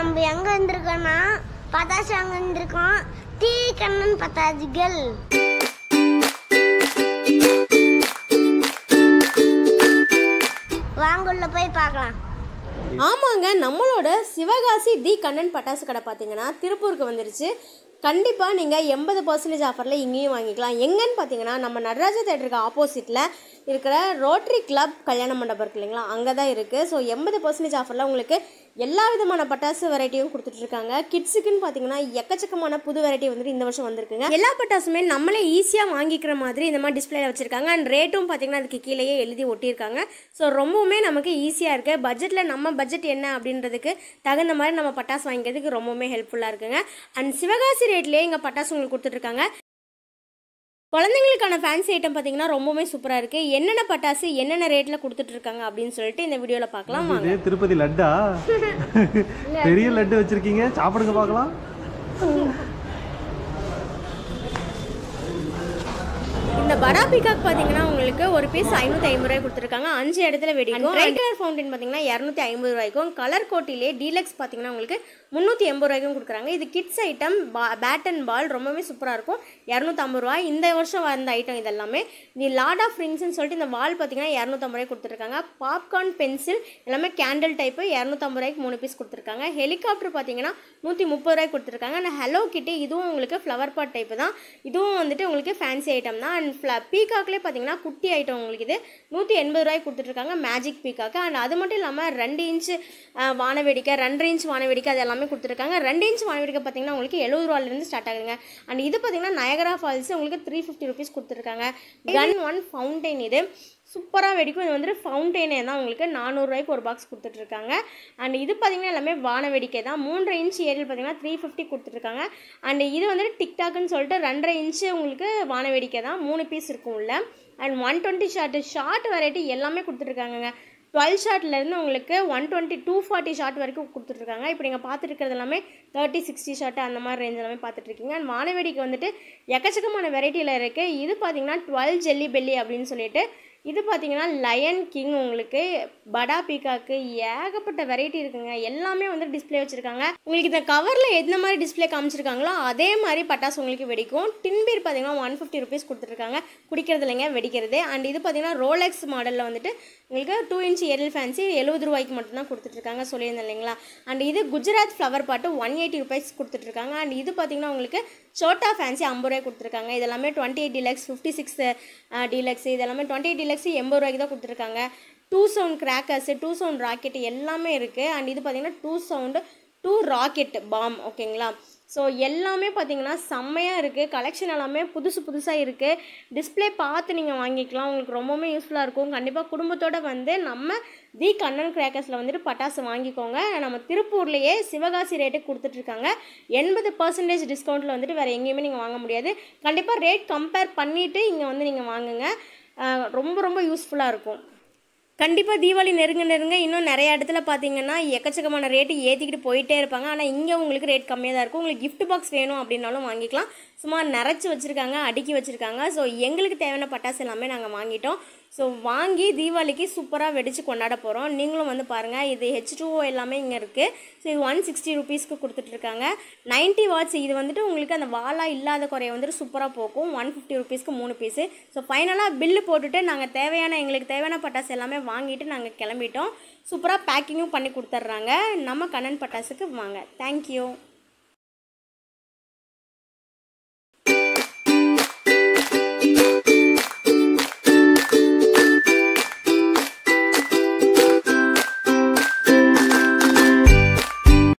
நம்ம எங்கே இருந்திருக்கோன்னா பதாசு அங்கே இருந்திருக்கோம் தீ கண்ணன் பத்தாஜிகள் ஆமாங்க நம்மளோட சிவகாசி தி கண்ணன் பட்டாசு கடை பார்த்தீங்கன்னா திருப்பூருக்கு வந்துருச்சு கண்டிப்பாக நீங்கள் எண்பது பர்சன்டேஜ் ஆஃபரில் இங்கேயும் வாங்கிக்கலாம் எங்கன்னு பார்த்தீங்கன்னா நம்ம நடராஜா தேட்டருக்கு ஆப்போசிட்டில் இருக்கிற ரோட்ரி கிளப் கல்யாண மண்டபம் இருக்கு இல்லைங்களா அங்கே தான் இருக்குது ஸோ எண்பது பர்சன்டேஜ் ஆஃபரில் உங்களுக்கு எல்லா விதமான பட்டாசு வெரைட்டியும் கொடுத்துட்ருக்காங்க கிட்ஸுக்குன்னு பார்த்தீங்கன்னா எக்கச்சக்கமான புது வெரைட்டி வந்துட்டு இந்த வருஷம் வந்திருக்குங்க எல்லா பட்டாசுமே நம்மளே ஈஸியாக வாங்கிக்கிற மாதிரி இந்த மாதிரி டிஸ்பிளேல வச்சுருக்காங்க அண்ட் ரேட்டும் பார்த்தீங்கன்னா அதுக்கு கீழேயே எழுதி ஒட்டியிருக்காங்க ஸோ ரொம்பவுமே நமக்கு ஈஸியாக இருக்குது பட்ஜெட்டில் நம்ம பட்ஜெட் என்ன அப்படின்றதுக்கு தகுந்த மாதிரி நம்ம பட்டாசு வாங்கிக்கிறதுக்கு ரொம்பவுமே ஹெல்ப்ஃபுல்லாக இருக்குங்க அண்ட் சிவகாசி ரேட்லேயே இங்கே பட்டாசு உங்களுக்கு கொடுத்துட்ருக்காங்க குழந்தைங்களுக்கான ஃபேன்சி ஐட்டம் பார்த்தீங்கன்னா ரொம்பவுமே சூப்பராக இருக்குது என்னென்ன பட்டாசு என்னென்ன ரேட்டில் கொடுத்துட்ருக்காங்க அப்படின்னு சொல்லிட்டு இந்த வீடியோவில் பார்க்கலாம் வாங்க திருப்பதி லட்டா பெரிய லட்டு வச்சுருக்கீங்க சாப்பிடுங்க பார்க்கலாம் பீகாக் பார்த்தீங்கன்னா உங்களுக்கு ஒரு பீஸ் ஐநூற்றி ஐம்பது ரூபாய் கொடுத்துருக்காங்க அஞ்சு இடத்துல வெடிக்கும் ரெகுலர் ஃபவுண்டன் பார்த்தீங்கன்னா இரநூத்தி ஐம்பது ரூபாய்க்கும் கலர் கோட்டிலே டீலக்ஸ் பார்த்தீங்கன்னா உங்களுக்கு முந்நூற்றி எண்பது ரூபாய்க்கும் கொடுக்குறாங்க இது கிட்ஸ் ஐட்டம் பா பேட் அண்ட் பால் ரொம்பவே சூப்பராக இருக்கும் இரநூத்தம்பது ரூபாய் இந்த வருஷம் வந்த ஐட்டம் இதெல்லாமே இது லாட் ஆஃப் ரிங்ஸ்னு சொல்லிட்டு இந்த வால் பார்த்தீங்கன்னா இரநூத்தம்பது ரூபாய் கொடுத்துருக்காங்க பாப்கார்ன் பென்சில் எல்லாமே கேண்டில் டைப்பு இரநூத்தம்பது ரூபாய்க்கு மூணு பீஸ் கொடுத்துருக்காங்க ஹெலிகாப்டர் பார்த்தீங்கன்னா நூற்றி முப்பது ரூபாய்க்கு கொடுத்துருக்காங்க ஆனால் ஹலோ கிட்டே இதுவும் உங்களுக்கு ஃப்ளவர் பாட் டைப்பு தான் இதுவும் வந்துட்டு உங்களுக்கு ஃபேன்சி ஐட்டம் தான் அண்ட் ஃப்ளப்பி பீகாக்லேயே பார்த்தீங்கன்னா குட்டி ஐட்டம் உங்களுக்கு இது நூற்றி எண்பது ரூபாய்க்கு கொடுத்துட்ருக்காங்க மேஜிக் பீகாக்கு அண்ட் அது மட்டும் இல்லாமல் ரெண்டு இன்ச்சு வானவேடிக்கை ரெண்டரை இன்ச் வானவேடிக்கை அது எல்லாமே கொடுத்துருக்காங்க ரெண்டு இன்ச் வானவேடிக்கை பார்த்தீங்கன்னா உங்களுக்கு எழுபது ரூபாயிலேருந்து ஸ்டார்ட் ஆகுதுங்க அண்ட் இது பார்த்தீங்கன்னா நயகரா ஃபால்ஸ் உங்களுக்கு த்ரீ ஃபிஃப்டி ருபீஸ் கொடுத்துருக்காங்க கன் ஒன் ஃபவுண்டைன் இது சூப்பராக வெடிக்கும் இது வந்துட்டு ஃபவுண்டெயினே தான் உங்களுக்கு நானூறுரூவாய்க்கு ஒரு பாக்ஸ் கொடுத்துட்ருக்காங்க அண்ட் இது பார்த்தீங்கன்னா எல்லாமே வான வெடிக்கை தான் மூன்றரை இன்ச் ஏரியல் பார்த்திங்கன்னா த்ரீ ஃபிஃப்டி கொடுத்துட்ருக்காங்க அண்ட் இது வந்துட்டு டிக்டாக்னு சொல்லிட்டு ரெண்டரை இன்ச்சு உங்களுக்கு வான வெடிக்கை தான் மூணு பீஸ் இருக்கும் உள்ள and one twenty shot shot variety எல்லாமே கொடுத்துட்ருக்காங்க டுவெல் ஷார்ட்லேருந்து உங்களுக்கு one twenty two forty shot வரைக்கும் கொடுத்துட்ருக்காங்க இப்போ நீங்கள் பார்த்துருக்கிறது எல்லாமே தேர்ட்டி சிக்ஸ்டி ஷார்ட் அந்த மாதிரி ரேஞ்ச் எல்லாமே பார்த்துட்ருக்கீங்க அண்ட் வானவேடிக்கு வந்துட்டு எக்கச்சக்கமான வெரைட்டியில் இருக்குது இது பார்த்தீங்கன்னா டுவெல் ஜெல்லி பெல்லி அப்படின்னு சொல்லிட்டு இது பார்த்தீங்கன்னா லயன் கிங் உங்களுக்கு படா பீகாக்கு ஏகப்பட்ட வெரைட்டி இருக்குங்க எல்லாமே வந்து டிஸ்பிளே வச்சுருக்காங்க உங்களுக்கு இந்த கவரில் எந்த மாதிரி டிஸ்பிளே காமிச்சிருக்காங்களோ அதே மாதிரி பட்டாசு உங்களுக்கு வெடிக்கும் டின்பீர் பார்த்தீங்கன்னா ஒன் ஃபிஃப்டி ருபீஸ் கொடுத்துருக்காங்க குடிக்கிறது இல்லைங்க வெடிக்கிறது அண்ட் இது பார்த்தீங்கன்னா ரோலெக்ஸ் மாடலில் வந்துட்டு உங்களுக்கு டூ இன்ச் ஏரியல் ஃபேன்சி எழுபது ரூபாய்க்கு மட்டும்தான் கொடுத்துட்ருக்காங்க சொல்லியிருந்தேன் இல்லைங்களா அண்ட் இது Gujarat flower pot one eighty rupees கொடுத்துட்ருக்காங்க அண்ட் இது பார்த்திங்கன்னா உங்களுக்கு சோட்டா ஃபேன்சி ஐம்பது ரூபாய் கொடுத்துருக்காங்க இதெல்லாமே twenty eight deluxe fifty six இது இதெல்லாமே டுவெண்ட்டி எயிட் டிலக்ஸ் எண்பது ரூபாய்க்கு தான் கொடுத்துருக்காங்க two sound crackers two sound rocket எல்லாமே இருக்குது அண்ட் இது பார்த்திங்கன்னா two sound two rocket bomb ஓகேங்களா ஸோ எல்லாமே பார்த்தீங்கன்னா செம்மையாக இருக்குது கலெக்ஷன் எல்லாமே புதுசு புதுசாக இருக்குது டிஸ்பிளே பார்த்து நீங்கள் வாங்கிக்கலாம் உங்களுக்கு ரொம்பவுமே யூஸ்ஃபுல்லாக இருக்கும் கண்டிப்பாக குடும்பத்தோடு வந்து நம்ம தி கண்ணன் கிராக்கர்ஸில் வந்துட்டு பட்டாசு வாங்கிக்கோங்க நம்ம திருப்பூர்லேயே சிவகாசி ரேட்டு கொடுத்துட்ருக்காங்க எண்பது பர்சன்டேஜ் டிஸ்கவுண்ட்டில் வந்துட்டு வேறு எங்கேயுமே நீங்கள் வாங்க முடியாது கண்டிப்பாக ரேட் கம்பேர் பண்ணிவிட்டு இங்கே வந்து நீங்கள் வாங்குங்க ரொம்ப ரொம்ப யூஸ்ஃபுல்லாக இருக்கும் கண்டிப்பாக தீபாவளி நெருங்க நெருங்க இன்னும் நிறைய இடத்துல பார்த்தீங்கன்னா எக்கச்சக்கமான ரேட்டு ஏற்றிக்கிட்டு போயிட்டே இருப்பாங்க ஆனால் இங்கே உங்களுக்கு ரேட் கம்மியாக தான் இருக்கும் உங்களுக்கு கிஃப்ட் பாக்ஸ் வேணும் அப்படின்னாலும் வாங்கிக்கலாம் சும்மா நிறச்சி வச்சுருக்காங்க அடுக்கி வச்சுருக்காங்க ஸோ எங்களுக்கு தேவையான பட்டாசு எல்லாமே நாங்கள் வாங்கிட்டோம் ஸோ வாங்கி தீபாவளிக்கு சூப்பராக வெடித்து கொண்டாட போகிறோம் நீங்களும் வந்து பாருங்கள் இது ஹெச் டூஓ எல்லாமே இங்கே இருக்குது ஸோ இது ஒன் சிக்ஸ்டி ருபீஸ்க்கு கொடுத்துட்ருக்காங்க நைன்ட்டி வாட்ஸ் இது வந்துட்டு உங்களுக்கு அந்த வாலாக இல்லாத குறைய வந்துட்டு சூப்பராக போக்கும் ஒன் ஃபிஃப்டி ருபீஸ்க்கு மூணு பீஸு ஸோ ஃபைனலாக பில்லு போட்டுட்டு நாங்கள் தேவையான எங்களுக்கு தேவையான பட்டாசு எல்லாமே வாங்கிட்டு நாங்கள் கிளம்பிட்டோம் சூப்பராக பேக்கிங்கும் பண்ணி கொடுத்துட்றாங்க நம்ம கண்ணன் பட்டாசுக்கு வாங்க தேங்க்யூ